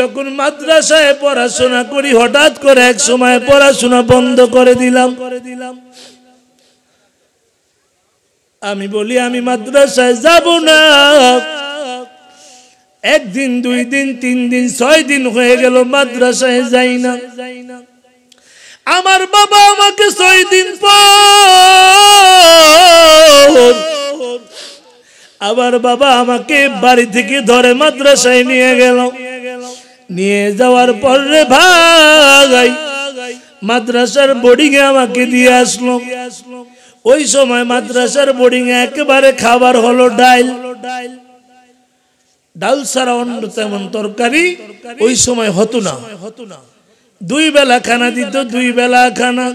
যখন মাদ্রাসায় পড়াশোনা করি হঠাৎ করে এক সময় পড়াশোনা বন্ধ করে দিলাম করে দিলাম আমি বলি আমি মাদ্রাসায় যাব না একদিন দুই দিন তিন দিন ছয় দিন হয়ে গেল মাদ্রাসায় যাই না আমার বাবা আমাকে ছয় দিন পর আবার বাবা আমাকে বাড়ি থেকে ধরে মাদ্রাসায় নিয়ে গেল নিয়ে যাওয়ার পর রে ভাই মাদ্রাসার বোর্ডিং এ আমাকে দিয়ে আসলো ওই সময় মাদ্রাসার বোর্ডিং এ একেবারে খাবার হলো ডাইল ডাল ছাড়া অন্য তেমন তরকারি ওই সময় হতো না দুই বেলা খানা দিত দুই বেলা খানা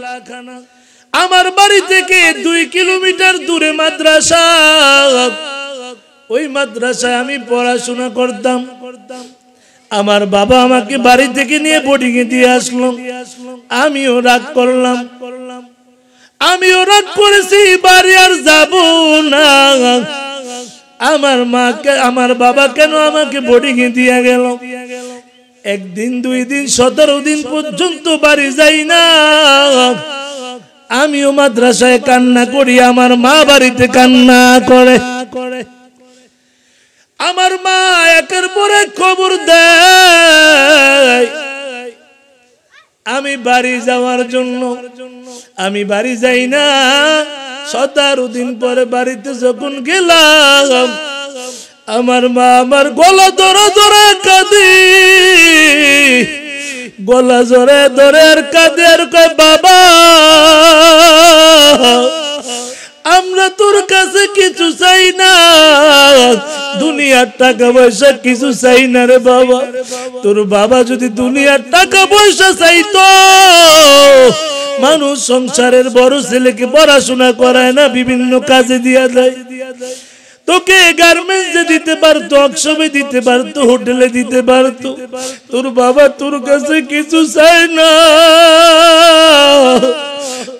আমার বাড়ি থেকে দুই কিলোমিটার দূরে মাদ্রাসা ওই মাদ্রাসায় আমি পড়াশোনা করতাম করতাম আমার বাবা আমাকে বাড়ি থেকে নিয়ে এ দিয়ে আসলো আমিও রাগ করলাম আমিও রাগ করেছি বাড়ি আর যাব না আমার মাকে আমার বাবা কেন আমাকে এ দিয়ে গেল একদিন দুই দিন সতেরো দিন পর্যন্ত বাড়ি যাই না আমিও মাদ্রাসায় কান্না করি আমার মা বাড়িতে কান্না করে করে আমার মা একের পরে খবর দেয় আমি বাড়ি যাওয়ার জন্য আমি বাড়ি যাই না সতেরো দিন পরে বাড়িতে যখন গেলাম আমার মা আমার গলা ধরে ধরে কাঁদি গলা জোরে ধরে আর কাঁদে আর বাবা আমরা তোর কাছে কিছু চাই না দুনিয়ার টাকা পয়সা কিছু চাই না রে বাবা তোর বাবা যদি দুনিয়ার টাকা পয়সা চাইতো মানুষ সংসারের বড় ছেলেকে পড়াশোনা করায় না বিভিন্ন কাজে দিয়া যায় তোকে গার্মেন্টস দিতে পারতো অক্সবে দিতে পারতো হোটেলে দিতে পারতো তোর বাবা তোর কাছে কিছু চাই না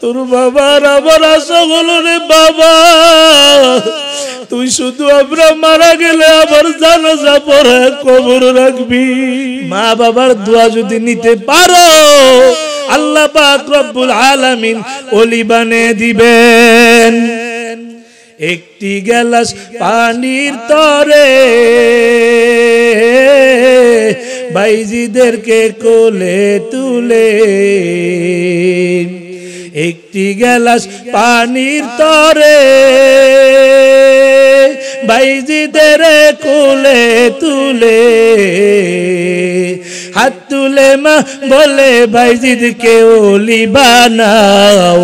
তোর বাবার আবার আশা হলো রে বাবা তুই শুধু আমরা মারা গেলে আবার যা পরে কবর রাখবি মা বাবার দোয়া যদি নিতে পারো আল্লাহ পাক রব্বুল আলামিন অলি বানে দিবেন একটি গ্যালাস পানির তরে বাইজিদেরকে কোলে তুলে একটি গ্যালাস পানির তরে বাইজিদের কুলে তুলে হাত তুলে মা বলে বাইজিদ কে ওলি বানাও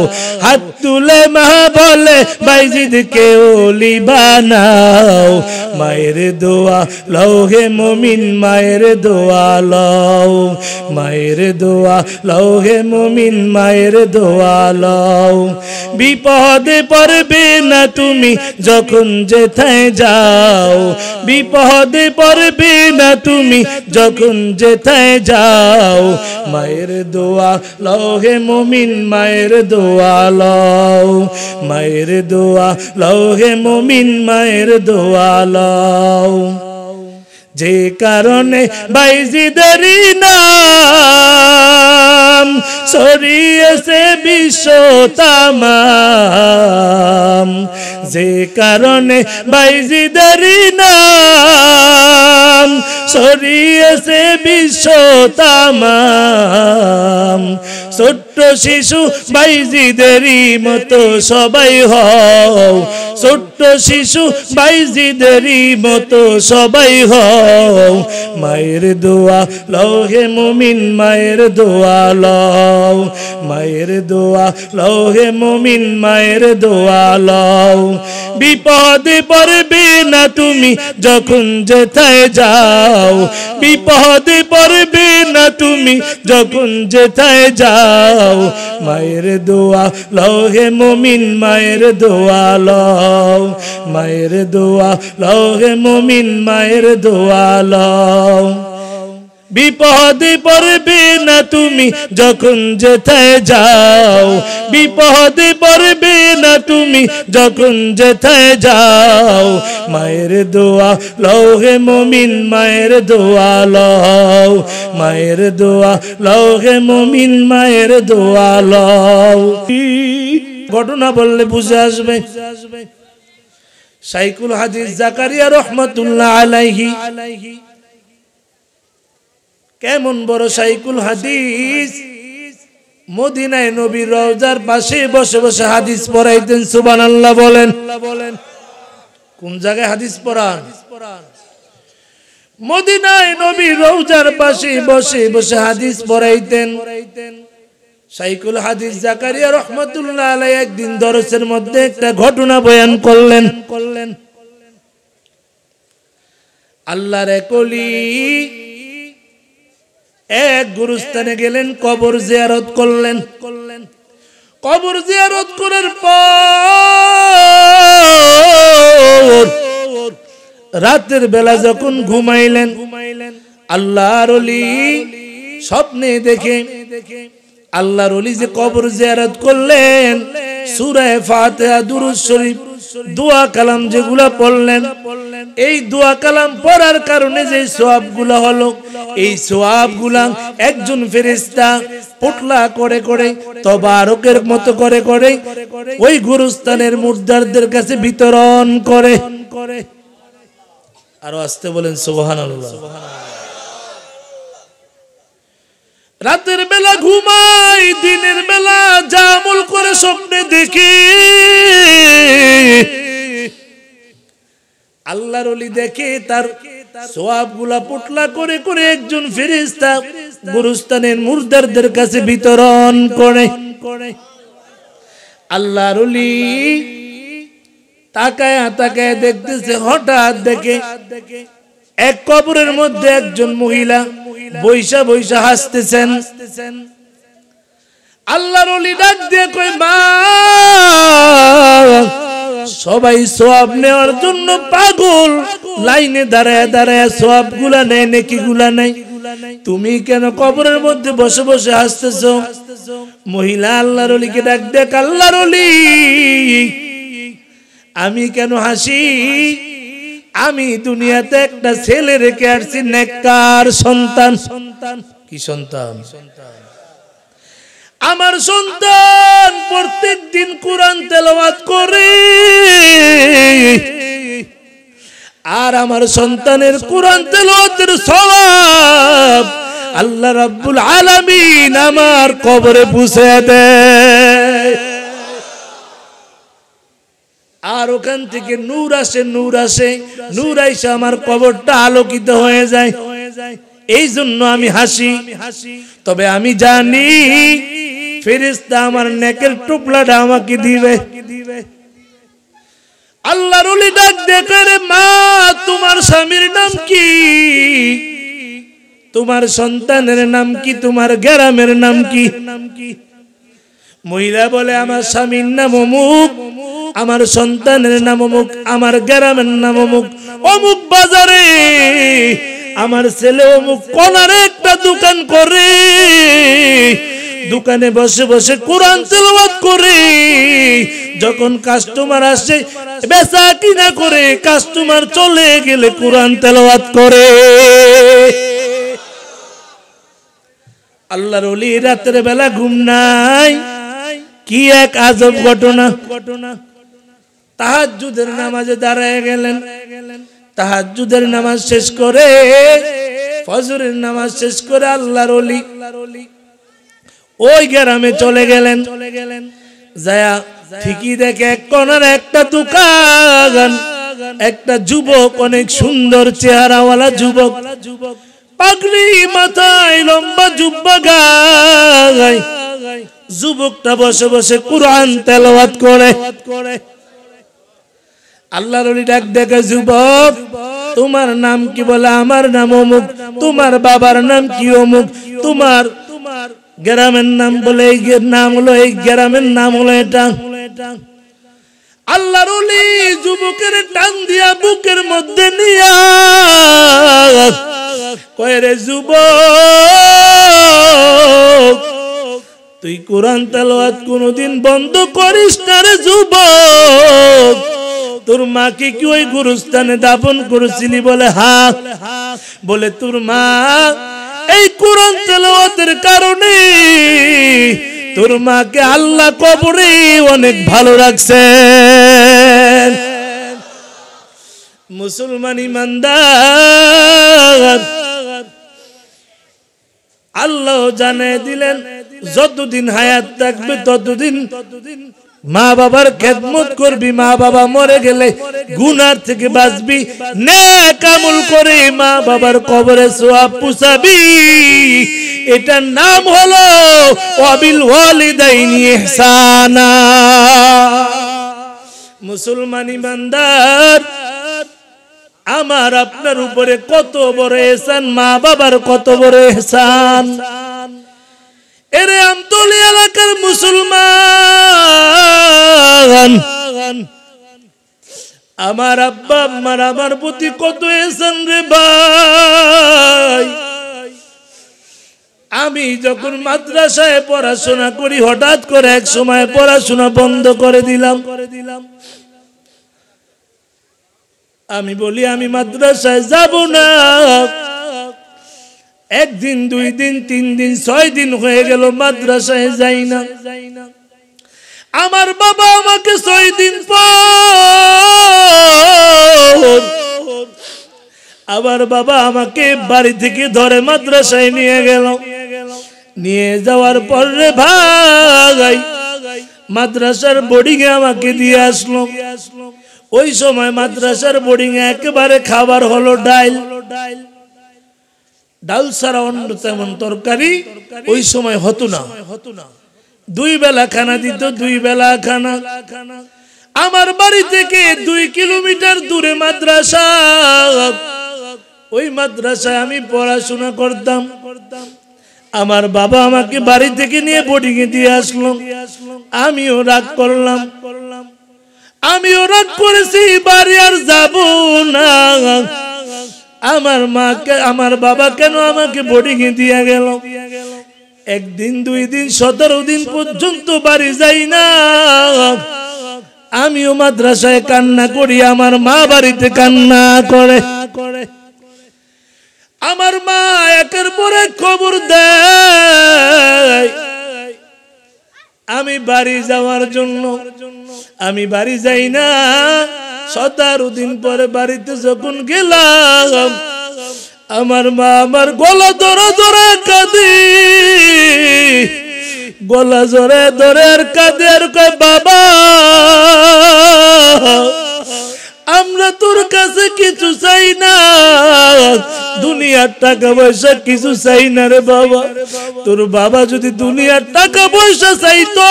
হাত তুলে মা বলে বাইজিদ কে ওলি বানাও মায়ের দোয়া লও হে মমিন মায়ের দোয়া লও মায়ের দোয়া লও হে মমিন মায়ের দোয়া লও বিপদে পড়বে না তুমি যখন যেথায় যাও বিপদে পড়বে না তুমি যখন যেথায় যাও মায়ের দোয়া লও হে মমিন মায়ের দোয়া লও মায়ের দোয়া লও হে মমিন মায়ের দোয়া লও দাও যে কারণে বাইজিদারি না সরিয়েছে বিশ্ব তামাম যে কারণে বাইজিদারি নাম সরিয়েছে বিশ্ব তামাম ছোট্ট শিশু বাইজিদেরই মতো সবাই হও ছোট্ট শিশু বাইজিদেরই মতো সবাই হও মায়ের দোয়া লহে মুমিন মায়ের দোয়া লও লও মায়ের দোয়া লও হে মমিন মায়ের দোয়া লও বিপদে পড়বে না তুমি যখন যেথায় যাও বিপদে পড়বে না তুমি যখন যেথায় যাও মায়ের দোয়া লও হে মমিন মায়ের দোয়া লও মায়ের দোয়া লও হে মমিন মায়ের দোয়া লও বিপদ পড়বে না তুমি যখন যেথায় যাও বিপদ পড়বে না তুমি যখন যেথায় যাও মায়ের দোয়া লও হে মমিন মায়ের দোয়া লও মায়ের দোয়া লও হে মমিন মায়ের দোয়া লও ঘটনা বললে বুঝে আসবে সাইকুল হাদিস জাকারিয়া রহমতুল্লাহ আলাইহি আলাইহি কেমন বড় সাইকুল হাদিস মদিনায় নবীর রওজার পাশে বসে বসে হাদিস পড়াইতেন সুবান আল্লাহ বলেন বলেন কোন জায়গায় হাদিস পড়ান মদিনায় নবী রওজার পাশে বসে বসে হাদিস পড়াইতেন সাইকুল হাদিস জাকারিয়া রহমতুল্লাহ আলাই একদিন দরসের মধ্যে একটা ঘটনা বয়ান করলেন করলেন আল্লাহর কলি এক গুরুস্থানে গেলেন কবর জিয়ারত করলেন করলেন কবর জিয়ারত করার পর রাতের বেলা যখন ঘুমাইলেন ঘুমাইলেন আল্লাহর স্বপ্নে দেখে আল্লাহর অলি যে কবর জিয়ারত করলেন সুরায় ফাতে দুরুজ শরীফ দোয়া কালাম যেগুলা পড়লেন এই দোয়া কালাম পড়ার কারণে যে সোয়াবগুলা হলো এই সোয়াবগুলা একজন ফেরিস্তা পোটলা করে করে তবারকের মতো করে করে ওই গুরুস্থানের মুর্দারদের কাছে বিতরণ করে আরো আসতে বলেন সোহান আল্লাহ রাতের বেলা ঘুমাই দিনের বেলা জামুল করে স্বপ্নে দেখি আল্লাহর অলি দেখে তার সোয়াব গুলা পোটলা করে করে একজন ফেরিস্তা গুরুস্তানের কাছে বিতরণ করে আল্লাহর অলি তাকায় তাকায় দেখতেছে হঠাৎ দেখে এক কবরের মধ্যে একজন মহিলা বৈশা বৈশা হাসতেছেন আল্লাহর অলি ডাক দিয়ে কই মা সবাই সোয়াব নেওয়ার জন্য পাগল লাইনে দাঁড়ায় দাঁড়ায় সোয়াব গুলা নেয় নাকি গুলা নেই তুমি কেন কবরের মধ্যে বসে বসে হাসতেছ মহিলা আল্লাহর অলিকে ডাক দেখ আল্লাহর অলি আমি কেন হাসি আমি দুনিয়াতে একটা ছেলে রেখে আসছি নেককার সন্তান সন্তান কি সন্তান আমার সন্তান প্রত্যেক দিন কোরআন তেলাওয়াত করে আর আমার সন্তানের কোরআন তেলাওয়াতের সওয়াব আল্লাহ রাব্বুল আলামিন আমার কবরে পুষে দেয় আর ওখান থেকে নূর আসে নূর আসে নূর আইসে আমার কবরটা আলোকিত হয়ে যায় এই জন্য আমি হাসি তবে আমি জানি ফেরিস্তা আমার নেকের টুপলাটা আমাকে দিবে আল্লাহর ডাক দেখে রে মা তোমার স্বামীর নাম কি তোমার সন্তানের নাম কি তোমার গ্রামের নাম কি মহিলা বলে আমার স্বামীর নাম অমুক আমার সন্তানের নাম অমুক আমার গ্রামের নাম অমুক অমুক বাজারে আমার ছেলে অমুক কোনার একটা দোকান করে দোকানে বসে বসে কোরআন তেলাওয়াত করে যখন কাস্টমার আসে বেচা কিনা করে কাস্টমার চলে গেলে কোরআন তেলাওয়াত করে আল্লাহর অলি রাতের বেলা ঘুম নাই কি এক আজব ঘটনা ঘটনা তাহাজুদের নামাজে দাঁড়ায় গেলেন তাহাজুদের নামাজ শেষ করে ফজরের নামাজ শেষ করে আল্লাহর অলি ওই গ্রামে চলে গেলেন চলে গেলেন যায়া ঠিকই দেখে কনার একটা দোকান একটা যুবক অনেক সুন্দর চেহারাওয়ালা যুবক যুবক পাগড়ি মাথায় লম্বা জুব্বা গায় যুবকটা বসে বসে কোরআন তেলাওয়াত করে আল্লাহর ডাক দেখে যুবক তোমার নাম কি বলে আমার নাম অমুক তোমার বাবার নাম কি অমুক তোমার তোমার গ্রামের নাম বলে নাম হলো এই গ্রামের নাম হলো এটা আল্লাহর যুবকের টান দিয়া বুকের মধ্যে নিয়া কয় রে যুব তুই কোরআন তালাওয়াত কোনোদিন বন্ধ করিস না রে যুব তোর মাকে কি ওই গুরুস্থানে দাপন করেছিলি বলে হা বলে তোর মা এই কোরআন তেলাওয়াতের কারণে তোর মাকে আল্লাহ কবরে অনেক ভালো রাখছে মুসলমান ইমানদার আল্লাহ জানে দিলেন যতদিন হায়াত থাকবে ততদিন ততদিন মা বাবার খেদমত করবি মা বাবা মরে গেলে গুনার থেকে বাঁচবি কামুল করে মা বাবার কবরে সোয়াব পুষাবি এটার নাম হলো অবিল ওয়ালিদাইনি ইহসানা মুসলমান ইমানদার আমার আপনার উপরে কত বড় এসান মা বাবার কত বড় এসান এরে আমতলি এলাকার মুসলমান আমার আব্বা আমার আমার প্রতি কত এসেন রে ভাই আমি যখন মাদ্রাসায় পড়াশোনা করি হঠাৎ করে এক সময় পড়াশোনা বন্ধ করে দিলাম করে দিলাম আমি বলি আমি মাদ্রাসায় যাব না একদিন দুই দিন তিন দিন ছয় দিন হয়ে গেল মাদ্রাসায় যাই না আমার বাবা আমাকে ছয় দিন পর আবার বাবা আমাকে বাড়ি থেকে ধরে মাদ্রাসায় নিয়ে গেল নিয়ে যাওয়ার পর রে ভাই মাদ্রাসার বোর্ডিং এ আমাকে দিয়ে আসলো ওই সময় মাদ্রাসার বোর্ডিং এ একেবারে খাবার হলো ডাইল ডাইল ডাল ছাড়া অন্য তেমন তরকারি ওই সময় হতো না না দুই বেলা খানা দিত দুই বেলা খানা আমার বাড়ি থেকে দুই কিলোমিটার দূরে মাদ্রাসা ওই মাদ্রাসায় আমি পড়াশোনা করতাম আমার বাবা আমাকে বাড়ি থেকে নিয়ে বোর্ডিং এ দিয়ে আসলো আমিও রাগ করলাম আমিও রাগ করেছি বাড়ি আর যাব না আমার মাকে আমার বাবা কেন আমাকে বডিকে দিয়ে গেল একদিন দুই দিন সতেরো দিন পর্যন্ত বাড়ি যাই না আমিও মাদ্রাসায় কান্না করি আমার মা বাড়িতে কান্না করে আমার মা একের পরে খবর দেয় আমি বাড়ি যাওয়ার জন্য আমি বাড়ি যাই না সতেরো দিন পরে বাড়িতে যখন গেলাম আমার মা আমার গলা ধরে ধরে কাঁদি গলা জোরে ধরে আর কাঁদে আর বাবা আমরা তোর কাছে কিছু চাই না দুনিয়ার টাকা পয়সা কিছু চাই না রে বাবা তোর বাবা যদি দুনিয়ার টাকা পয়সা চাইতো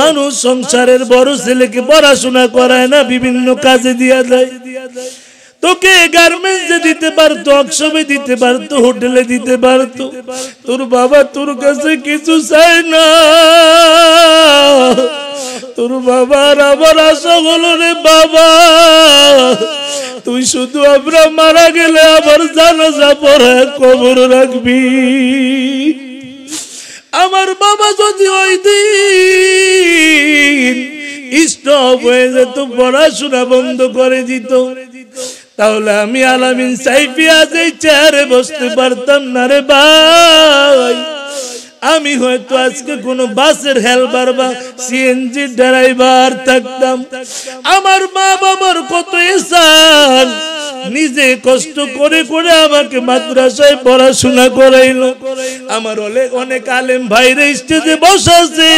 মানুষ সংসারের বড় ছেলেকে পড়াশোনা করায় না বিভিন্ন কাজে দিয়া যায় তোকে গার্মেন্টস দিতে পারতো অক্ষমে দিতে পারতো হোটেলে দিতে পারতো তোর বাবা তোর কাছে কিছু চায় না তোর বাবার আবার আশা হলো রে বাবা তুই শুধু আমরা মারা গেলে আবার যা পরে কবর রাখবি আমার বাবা যদি ওই দিন স্টপ হয়ে যেত পড়াশোনা বন্ধ করে দিত তাহলে আমি আলামিন সাইফিয়াজ এই চেয়ারে বসতে পারতাম না রে ভাই আমি হয়তো আজকে কোনো বাসের হেলবার বা সিএনজি ড্রাইভার থাকতাম আমার মা বাবার কত এসান নিজে কষ্ট করে করে আমাকে মাদ্রাসায় পড়াশোনা করাইল আমার অনেক অনেক আলেম ভাইরে স্টেজে বসাছে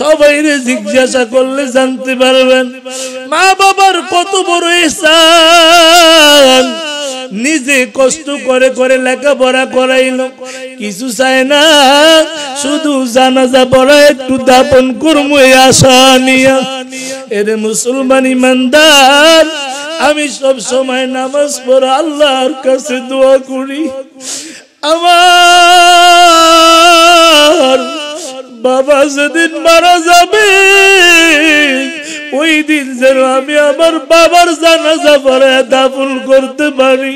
সবাই রে জিজ্ঞাসা করলে জানতে পারবেন মা বাবার কত বড় এসান নিজে কষ্ট করে করে লেখাপড়া করাইল কিছু চায় না শুধু জানাজা পড়া একটু দাপন কর্ম আসা নিয়া এর মুসলমান ইমানদার আমি সব সময় নামাজ পড়ে আল্লাহর কাছে দোয়া করি আমার বাবা যেদিন মারা যাবে ওই দিন যেন আমি আমার বাবার জানাজা পরে দাফন করতে পারি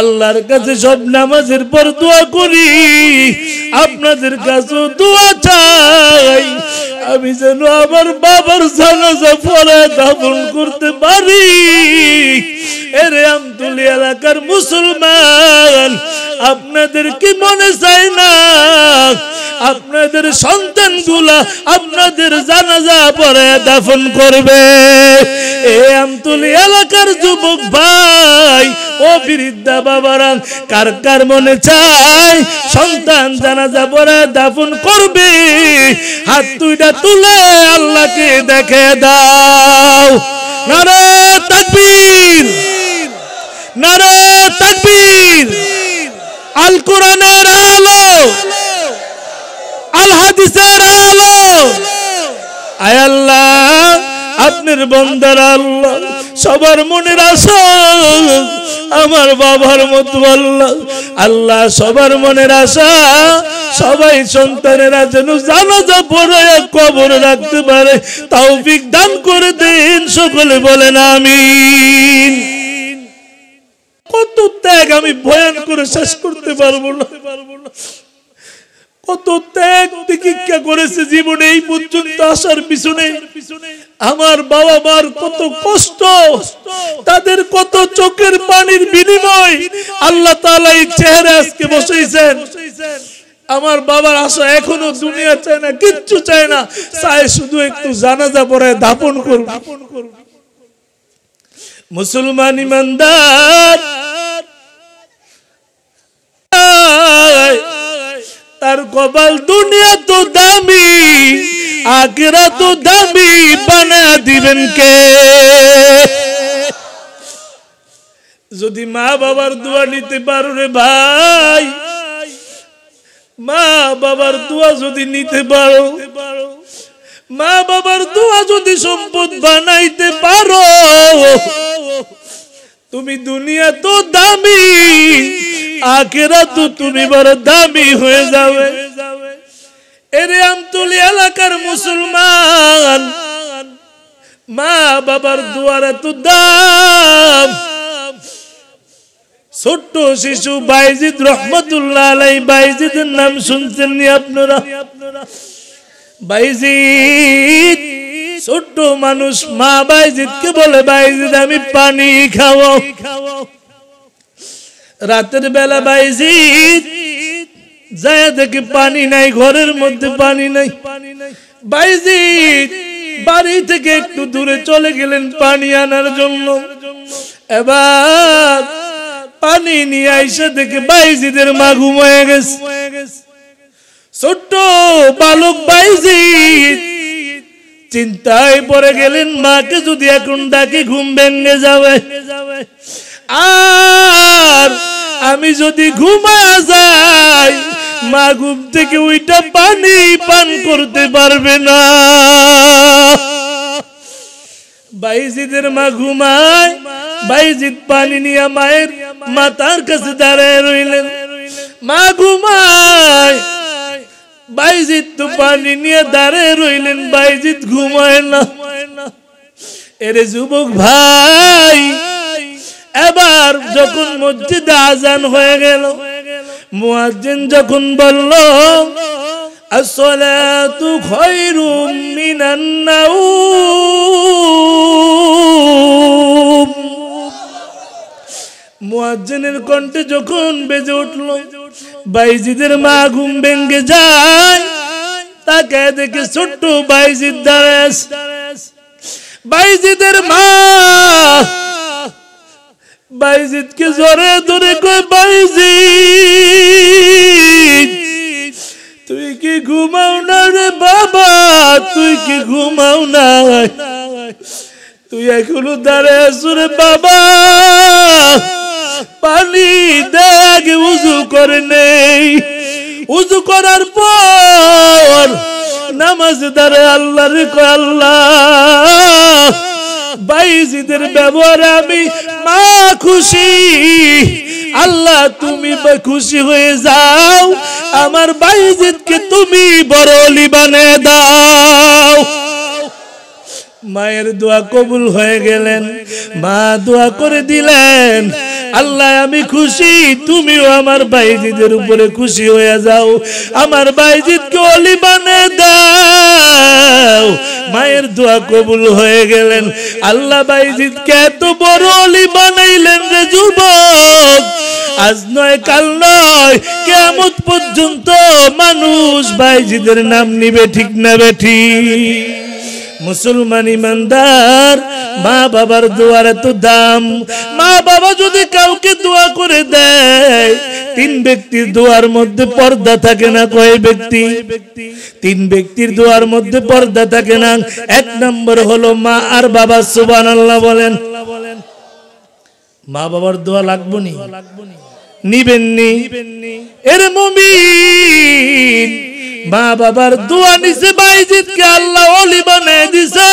আল্লাহর কাছে সব নামাজের পর দোয়া করি আপনাদের কাছে দোয়া চাই আমি যেন আমার বাবার জানাজা পরে দাফন করতে পারি এরে আমতুলি এলাকার মুসলমান আপনাদের কি মনে চাই না আপনাদের সন্তানগুলা আপনাদের জানাজা পরে দাফন করে করবে এ আমতুলি এলাকার যুবক ভাই ও বৃদ্ধা বাবারা কার কার মনে চায় সন্তান জানা পড়ে দাফন করবে হাত তুইটা তুলে আল্লাহকে দেখে দাও নারে তাকবীর নারে তাকবীর আল কোরআনের আলো আল হাদিসের আলো আয় আল্লাহ আপনার বন্দার আল্লাহ সবার মনে আশা আমার বাবার মত আল্লাহ আল্লাহ সবার মনে আশা সবাই সন্তানের আছেন জানা যা পড়ে কবর রাখতে পারে তাও বিজ্ঞান করে দিন সকলে বলেন আমি কত ত্যাগ আমি বয়ান করে শেষ করতে পারবো না কত ত্যাগ প্রতীক্ষা করেছে জীবনে এই পর্যন্ত আসার পিছনে আমার বাবা মার কত কষ্ট তাদের কত চোখের পানির বিনিময় আল্লাহ তালা এই চেহারা আজকে বসেছেন আমার বাবার আশা এখনো দুনিয়া চায় না কিচ্ছু চায় না চায় শুধু একটু জানাজা পরে দাপন করুন মুসলমান ইমানদার তার কপাল দুনিয়া তো দামি আগেরা তো দামি বানা দিবেন কে যদি মা বাবার দোয়া নিতে পারো রে ভাই মা বাবার দোয়া যদি নিতে পারো মা বাবার দোয়া যদি সম্পদ বানাইতে পারো তুমি দুনিয়া তো দামি আখেরা তুমি বড় হয়ে যাবে এরে আমতুলি এলাকার মুসলমান মা বাবার দুয়ারে তো দাম ছোট্ট শিশু বাইজিদ রহমতুল্লাহ বাইজিদ বাইজিদের নাম শুনছেন নি আপনারা বাইজিদ ছোট্ট মানুষ মা বাইজিদ কে বলে বাইজিদ আমি পানি খাওয়া খাওয়াও রাতের বেলা বাইজি যায় দেখি পানি নাই ঘরের মধ্যে পানি নাই বাইজি বাড়ি থেকে একটু দূরে চলে গেলেন পানি আনার জন্য এবার পানি নিয়ে আইসে দেখে বাইজিদের মা ঘুমায় গেছে ছোট্ট বালক বাইজি চিন্তায় পড়ে গেলেন মাকে যদি এখন ডাকে ঘুম ভেঙে যাবে আর আমি যদি ঘুমা যাই মা ঘুম থেকে ওইটা পানি পান করতে পারবে না বাইজিদের মা ঘুমায় বাইজিদ পানি নিয়ে মায়ের তার কাছে দাঁড়ায় রইলেন মা ঘুমায় বাইজিদ তো পানি নিয়ে দাঁড়ায় রইলেন বাইজিদ ঘুমায় না এরে যুবক ভাই এবার যখন মসজিদে আজান হয়ে গেল মুয়াজ্জিন যখন বলল আসসালাতু খায়রুম মিনান নাউম মুয়াজ্জিনের কণ্ঠে যখন বেজে উঠল বাইজিদের মা ঘুম ভেঙে যায় তাকে দেখে ছোট্ট বাইজিদ দাঁড়ায় বাইজিদের মা বাইজিদকে জোরে ধরে কয় বাইজিদ তুই কি ঘুমাও না রে বাবা তুই কি ঘুমাও না তুই এখনো দাঁড়ায় রে বাবা পানি দেখ উজু করে নেই উজু করার পর নামাজ দাঁড়ে আল্লাহ রে কয় আল্লাহ বাইজিদের ব্যবহার আমি মা খুশি আল্লাহ তুমি খুশি হয়ে যাও আমার বাইজিদকে তুমি বড় লিবানে দাও মায়ের দোয়া কবুল হয়ে গেলেন মা দোয়া করে দিলেন আল্লাহ আমি খুশি তুমিও আমার বাইজিদের উপরে খুশি হয়ে যাও আমার বাইজিদকে অলি বানে দাও মায়ের দোয়া কবুল হয়ে গেলেন আল্লাহ বাইজিদকে এত বড় অলি বানাইলেন রে যুবক আজ নয় কাল নয় কেমত পর্যন্ত মানুষ বাইজিদের নাম নিবে ঠিক না বেঠিক মুসলমান ইমানদার মা বাবার দোয়ার তো দাম মা বাবা যদি কাউকে দোয়া করে দেয় তিন ব্যক্তির দোয়ার মধ্যে পর্দা থাকে না কয় ব্যক্তি তিন ব্যক্তির দোয়ার মধ্যে পর্দা থাকে না এক নম্বর হলো মা আর বাবা সুবান আল্লাহ বলেন মা বাবার দোয়া লাগবো নি নিবেন নি এর মমিন মা বাবার দোয়া নিছে বাইজিদকে আল্লাহ অলি বানাই দিছে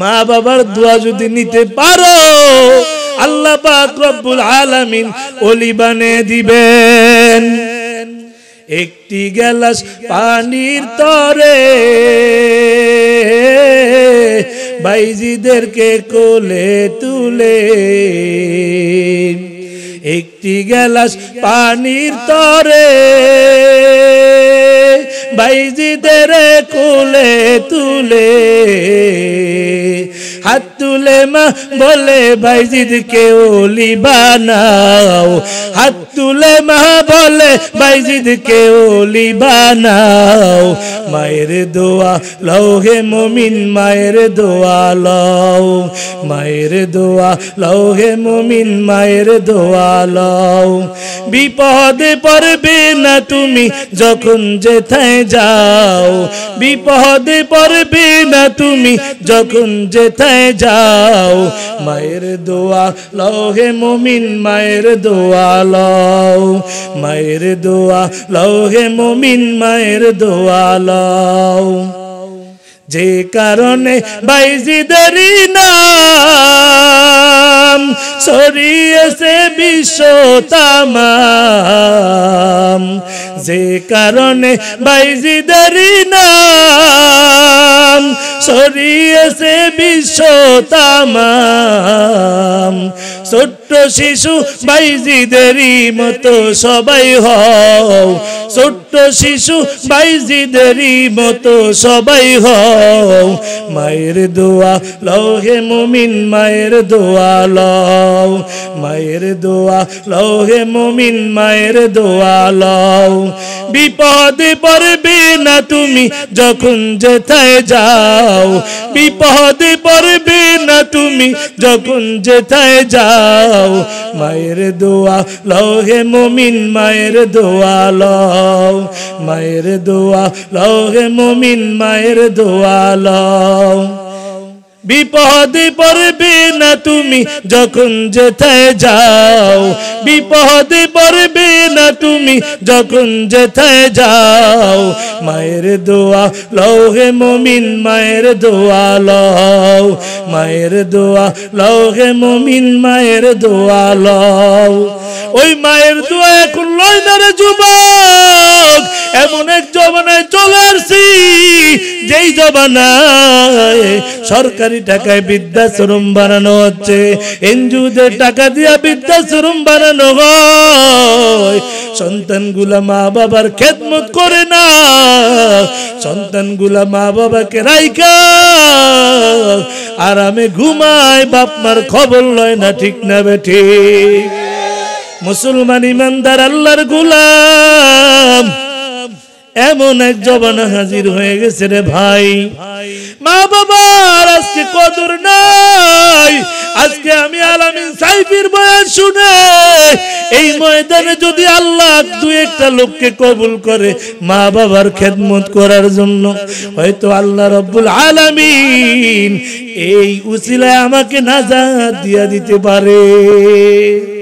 মা বাবার দোয়া যদি নিতে পারো আল্লাহ পাক রব্বুল আলামিন অলি বানিয়ে দিবেন একটি গ্যালাস পানির তরে বাইজিদেরকে কোলে তুলে একটি গ্যালাস পানির তরে বাইজিদের কুলে তুলে হাত তুলে মা বলে কে ওলি বানাও হাত তুলে মা বলে কে ওলি বানাও মায়ের দোয়া লও হে মমিন মায়ের দোয়া লও মায়ের দোয়া লও হে মমিন মায়ের দোয়া লও বিপদে পড়বে না তুমি যখন যেথায় যাও বিপদে পড়বে না তুমি যখন যেথায় পৌঁছায় যাও মায়ের দোয়া লও হে মমিন মায়ের দোয়া লও মায়ের দোয়া লও হে মমিন মায়ের দোয়া লও যে কারণে বাইজিদারি না তাম সরিয়েছে বিশ্ব তামাম যে কারণে বাইজিদারি নাম সরিয়েছে বিশ্ব তামাম ছোট্ট শিশু বাইজিদেরই মতো সবাই হও ছোট্ট শিশু বাইজিদেরই মতো সবাই হও মায়ের দোয়া লহে হে মুমিন মায়ের দোয়া ল লও মায়ের দোয়া লও হে মুমিন মায়ের দোয়া লও বিপদে পড়বে না তুমি যখন যেথায় যাও বিপদে পড়বে না তুমি যখন যেথায় যাও মায়ের দোয়া লও হে মুমিন মায়ের দোয়া লও মায়ের দোয়া লও হে মুমিন মায়ের দোয়া লও বিপদে পড়বে না তুমি যখন যেথায় যাও বিপদে পড়বে না তুমি যখন যেথায় যাও মায়ের দোয়া লও হে মমিন মায়ের দোয়া লও মায়ের দোয়া লও হে মমিন মায়ের দোয়া লও ওই মায়ের দোয়া এখন লয় দাঁড়ে যুবক এমন এক জমানায় চলে আসছি যেই জবানায় সরকারি টাকায় বৃদ্ধাশ্রম বানানো হচ্ছে এনজিওদের টাকা দিয়া বৃদ্ধাশ্রম বানানো হয় সন্তানগুলা মা বাবার খেদমত করে না সন্তানগুলা মা বাবাকে রাইকা আরামে ঘুমায় বাপ মার খবর লয় না ঠিক না বেঠিক মুসলমান ইমানদার আল্লাহর গুলাম এমন এক জবান হাজির হয়ে গেছে রে ভাই মা বাবার আজকে কদর নাই আজকে আমি আলামিন সাইফির বয়ান শুনে এই ময়দানে যদি আল্লাহ দু একটা লোককে কবুল করে মা বাবার খেদমত করার জন্য হয়তো আল্লাহ রব্বুল আলামিন এই উসিলায় আমাকে নাজাত দিয়া দিতে পারে